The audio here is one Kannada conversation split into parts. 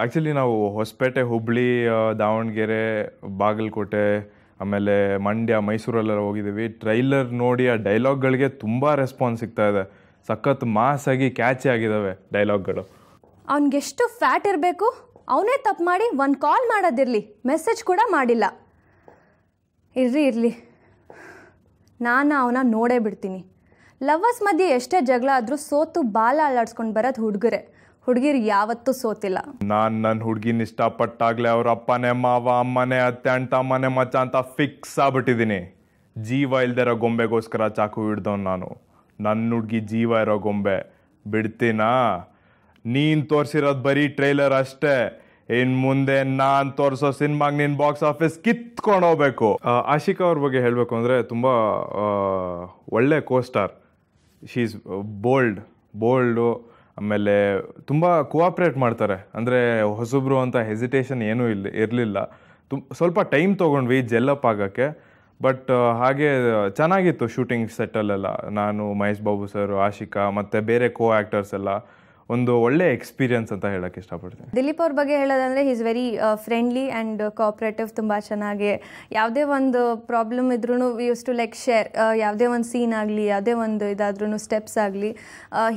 ಆ್ಯಕ್ಚುಲಿ ನಾವು ಹೊಸಪೇಟೆ ಹುಬ್ಳಿ ದಾವಣಗೆರೆ ಬಾಗಲಕೋಟೆ ಆಮೇಲೆ ಮಂಡ್ಯ ಮೈಸೂರಲ್ಲೆಲ್ಲ ಹೋಗಿದ್ದೀವಿ ಟ್ರೈಲರ್ ನೋಡಿ ಆ ಡೈಲಾಗ್ಗಳಿಗೆ ತುಂಬ ರೆಸ್ಪಾನ್ಸ್ ಸಿಗ್ತಾ ಇದೆ ಸಖತ್ ಆಗಿ ಕ್ಯಾಚ್ ಆಗಿದ್ದಾವೆ ಡೈಲಾಗ್ಗಳು ಅವ್ನಿಗೆಷ್ಟು ಫ್ಯಾಟ್ ಇರಬೇಕು ಅವನೇ ತಪ್ಪು ಮಾಡಿ ಒಂದು ಕಾಲ್ ಮಾಡೋದಿರಲಿ ಮೆಸೇಜ್ ಕೂಡ ಮಾಡಿಲ್ಲ ಇರ್ರಿ ಇರಲಿ ನಾನು ಅವನ ನೋಡೇ ಬಿಡ್ತೀನಿ ಲವರ್ಸ್ ಮಧ್ಯೆ ಎಷ್ಟೇ ಜಗಳ ಆದರೂ ಸೋತು ಬಾಲ ಅಲ್ಲಾಡ್ಸ್ಕೊಂಡು ಬರೋದು ಹುಡುಗರೆ ಹುಡುಗಿರು ಯಾವತ್ತೂ ಸೋತಿಲ್ಲ ನಾನ್ ನನ್ನ ಹುಡುಗಿನ ಇಷ್ಟಪಟ್ಟಾಗ್ಲೇ ಅವ್ರ ಅಪ್ಪನೇ ಮಾವ ಅಮ್ಮನೆ ಅತ್ತೆ ಅಂತ ಅಮ್ಮನೆ ಮಚ್ಚ ಅಂತ ಫಿಕ್ಸ್ ಆಗ್ಬಿಟ್ಟಿದ್ದೀನಿ ಜೀವ ಇಲ್ದಿರೋ ಗೊಂಬೆಗೋಸ್ಕರ ಚಾಕು ಹಿಡ್ದವ್ ನಾನು ನನ್ನ ಹುಡುಗಿ ಜೀವ ಇರೋ ಗೊಂಬೆ ಬಿಡ್ತೀನಾ ನೀನ್ ತೋರ್ಸಿರೋದ್ ಬರೀ ಟ್ರೈಲರ್ ಅಷ್ಟೇ ಇನ್ ಮುಂದೆ ನಾನ್ ತೋರಿಸೋ ಸಿನಿಮಾಗ್ ನಿನ್ ಬಾಕ್ಸ್ ಆಫೀಸ್ ಕಿತ್ಕೊಂಡು ಹೋಗ್ಬೇಕು ಆಶಿಕಾ ಅವ್ರ ಬಗ್ಗೆ ಹೇಳಬೇಕು ಅಂದರೆ ತುಂಬ ಒಳ್ಳೆ costar she is bold bold ಆಮೇಲೆ ತುಂಬ ಕೋಆಪ್ರೇಟ್ ಮಾಡ್ತಾರೆ ಅಂದರೆ ಹೊಸಬ್ರು ಅಂತ ಹೆಸಿಟೇಷನ್ ಏನೂ ಇಲ್ಲ ಇರಲಿಲ್ಲ ತುಂಬ ಸ್ವಲ್ಪ ಟೈಮ್ ತೊಗೊಂಡ್ವಿ ಜೆಲ್ಲಪ್ ಆಗೋಕ್ಕೆ ಬಟ್ ಹಾಗೆ ಚೆನ್ನಾಗಿತ್ತು ಶೂಟಿಂಗ್ ಸೆಟ್ಟಲ್ಲೆಲ್ಲ ನಾನು ಮಹೇಶ್ ಬಾಬು ಸರ್ ಆಶಿಕಾ ಮತ್ತು ಬೇರೆ ಕೋ ಆ್ಯಕ್ಟರ್ಸ್ ಎಲ್ಲ ಒಂದು ಒಳ್ಳೆ ಎಕ್ಸ್ಪೀರಿಯನ್ಸ್ ಅಂತ ಹೇಳಕ್ಕೆ ಇಷ್ಟಪಡ್ತೀನಿ ದಿಲೀಪ್ ಅವ್ರ ಬಗ್ಗೆ ಹೇಳೋದಂದ್ರೆ is very friendly and cooperative ತುಂಬ ಚೆನ್ನಾಗಿ ಯಾವುದೇ ಒಂದು ಪ್ರಾಬ್ಲಮ್ ಇದ್ರೂ ಯೂಸ್ ಟು ಲೈಕ್ ಶೇರ್ ಯಾವುದೇ ಒಂದು ಸೀನ್ ಆಗಲಿ ಯಾವುದೇ ಒಂದು ಇದಾದ್ರೂ ಸ್ಟೆಪ್ಸ್ ಆಗಲಿ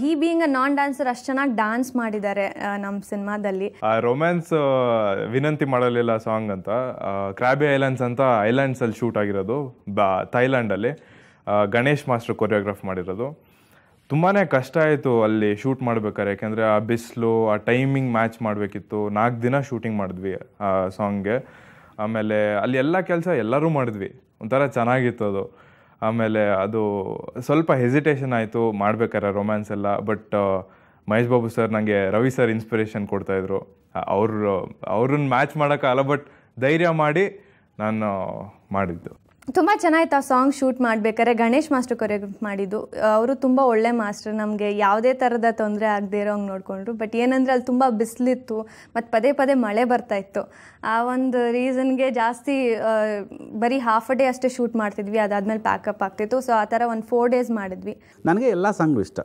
ಹೀ ಬೀಯಿಂಗ್ ಅ ನಾನ್ ಡಾನ್ಸರ್ ಅಷ್ಟು ಚೆನ್ನಾಗಿ ಡ್ಯಾನ್ಸ್ ಮಾಡಿದ್ದಾರೆ uh, ನಮ್ಮ ಸಿನಿಮಾದಲ್ಲಿ ರೊಮ್ಯಾನ್ಸ್ uh, ವಿನಂತಿ ಮಾಡಲಿಲ್ಲ ಸಾಂಗ್ ಅಂತ ಕ್ರಾಬಿ ಐಲ್ಯಾಂಡ್ಸ್ ಅಂತ ಐಲ್ಯಾಂಡ್ಸಲ್ಲಿ ಶೂಟ್ ಆಗಿರೋದು ಬಾ ಥೈಲ್ಯಾಂಡಲ್ಲಿ ಗಣೇಶ್ ಮಾಸ್ಟರ್ ಕೊರಿಯೋಗ್ರಾಫ್ ಮಾಡಿರೋದು ತುಂಬಾ ಕಷ್ಟ ಆಯಿತು ಅಲ್ಲಿ ಶೂಟ್ ಮಾಡ್ಬೇಕಾದ್ರೆ ಯಾಕೆಂದರೆ ಆ ಬಿಸಿಲು ಆ ಟೈಮಿಂಗ್ ಮ್ಯಾಚ್ ಮಾಡಬೇಕಿತ್ತು ನಾಲ್ಕು ದಿನ ಶೂಟಿಂಗ್ ಮಾಡಿದ್ವಿ ಆ ಸಾಂಗ್ಗೆ ಆಮೇಲೆ ಅಲ್ಲಿ ಎಲ್ಲ ಕೆಲಸ ಎಲ್ಲರೂ ಮಾಡಿದ್ವಿ ಒಂಥರ ಚೆನ್ನಾಗಿತ್ತು ಅದು ಆಮೇಲೆ ಅದು ಸ್ವಲ್ಪ ಹೆಸಿಟೇಷನ್ ಆಯಿತು ಮಾಡ್ಬೇಕಾರೆ ರೊಮ್ಯಾನ್ಸ್ ಎಲ್ಲ ಬಟ್ ಮಹೇಶ್ ಬಾಬು ಸರ್ ನನಗೆ ರವಿ ಸರ್ ಇನ್ಸ್ಪಿರೇಷನ್ ಕೊಡ್ತಾಯಿದ್ರು ಅವರು ಅವ್ರನ್ನ ಮ್ಯಾಚ್ ಮಾಡೋಕ್ಕಲ್ಲ ಬಟ್ ಧೈರ್ಯ ಮಾಡಿ ನಾನು ಮಾಡಿದ್ದು ತುಂಬ ಚೆನ್ನಾಗಿತ್ತು ಆ ಸಾಂಗ್ ಶೂಟ್ ಮಾಡ್ಬೇಕಾದ್ರೆ ಗಣೇಶ್ ಮಾಸ್ಟರ್ ಕೊರಿಯೋಗ್ರಫ್ ಮಾಡಿದ್ದು ಅವರು ತುಂಬ ಒಳ್ಳೆ ಮಾಸ್ಟರ್ ನಮಗೆ ಯಾವುದೇ ಥರದ ತೊಂದರೆ ಆಗದೆ ಇರೋ ಹಂಗೆ ನೋಡಿಕೊಂಡ್ರು ಬಟ್ ಏನಂದರೆ ಅಲ್ಲಿ ತುಂಬ ಬಿಸಿಲಿತ್ತು ಮತ್ತು ಪದೇ ಪದೇ ಮಳೆ ಬರ್ತಾಯಿತ್ತು ಆ ಒಂದು ರೀಸನ್ಗೆ ಜಾಸ್ತಿ ಬರೀ ಹಾಫ್ ಅ ಡೇ ಅಷ್ಟೇ ಶೂಟ್ ಮಾಡ್ತಿದ್ವಿ ಅದಾದಮೇಲೆ ಪ್ಯಾಕಪ್ ಆಗ್ತಿತ್ತು ಸೊ ಆ ಥರ ಒಂದು ಫೋರ್ ಡೇಸ್ ಮಾಡಿದ್ವಿ ನನಗೆ ಎಲ್ಲ ಸಾಂಗು ಇಷ್ಟ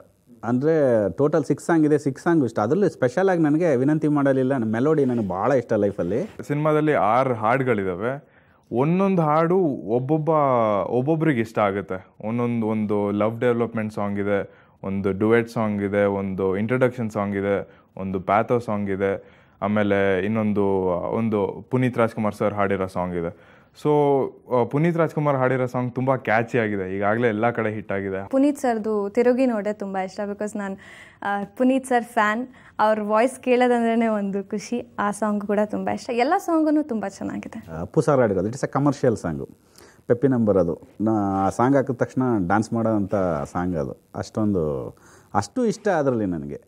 ಅಂದರೆ ಟೋಟಲ್ ಸಿಕ್ಸ್ ಸಾಂಗ್ ಇದೆ ಸಿಕ್ಸ್ ಸಾಂಗ್ ಇಷ್ಟ ಅದರಲ್ಲೂ ಸ್ಪೆಷಲಾಗಿ ನನಗೆ ವಿನಂತಿ ಮಾಡಲಿಲ್ಲ ಮೆಲೋಡಿ ನನಗೆ ಭಾಳ ಇಷ್ಟ ಲೈಫಲ್ಲಿ ಸಿನಿಮಾದಲ್ಲಿ ಆರು ಹಾಡುಗಳಿದ್ದಾವೆ ಒಂದೊಂದು ಹಾಡು ಒಬ್ಬೊಬ್ಬ ಒಬ್ಬೊಬ್ರಿಗೆ ಇಷ್ಟ ಆಗುತ್ತೆ ಒಂದೊಂದು ಒಂದು ಲವ್ ಡೆವಲಪ್ಮೆಂಟ್ ಸಾಂಗ್ ಇದೆ ಒಂದು ಡುವೆಟ್ ಸಾಂಗ್ ಇದೆ ಒಂದು ಇಂಟ್ರೊಡಕ್ಷನ್ ಸಾಂಗ್ ಇದೆ ಒಂದು ಪ್ಯಾಥೋ ಸಾಂಗ್ ಇದೆ ಆಮೇಲೆ ಇನ್ನೊಂದು ಒಂದು ಪುನೀತ್ ರಾಜ್ಕುಮಾರ್ ಸರ್ ಹಾಡಿರೋ ಸಾಂಗ್ ಇದೆ ಸೊ ಪುನೀತ್ ರಾಜ್ಕುಮಾರ್ ಹಾಡಿರೋ ಸಾಂಗ್ ತುಂಬ ಕ್ಯಾಚಿ ಆಗಿದೆ ಈಗಾಗಲೇ ಎಲ್ಲ ಕಡೆ ಹಿಟ್ ಆಗಿದೆ ಪುನೀತ್ ಸರ್ದು ತಿರುಗಿ ನೋಡೆ ತುಂಬ ಇಷ್ಟ ಬಿಕಾಸ್ ನಾನು ಪುನೀತ್ ಸರ್ ಫ್ಯಾನ್ ಅವ್ರ ವಾಯ್ಸ್ ಕೇಳೋದಂದ್ರೆ ಒಂದು ಖುಷಿ ಆ ಸಾಂಗ್ ಕೂಡ ತುಂಬ ಇಷ್ಟ ಎಲ್ಲ ಸಾಂಗೂ ತುಂಬ ಚೆನ್ನಾಗಿದೆ ಅಪ್ಪು ಸರ್ ಹಾಡಿರೋದು it's a commercial song peppy number ಅದು ಆ ಸಾಂಗ್ ಹಾಕಿದ ತಕ್ಷಣ ಡ್ಯಾನ್ಸ್ ಮಾಡೋಂಥ ಸಾಂಗ್ ಅದು ಅಷ್ಟೊಂದು ಅಷ್ಟು ಇಷ್ಟ ಅದರಲ್ಲಿ ನನಗೆ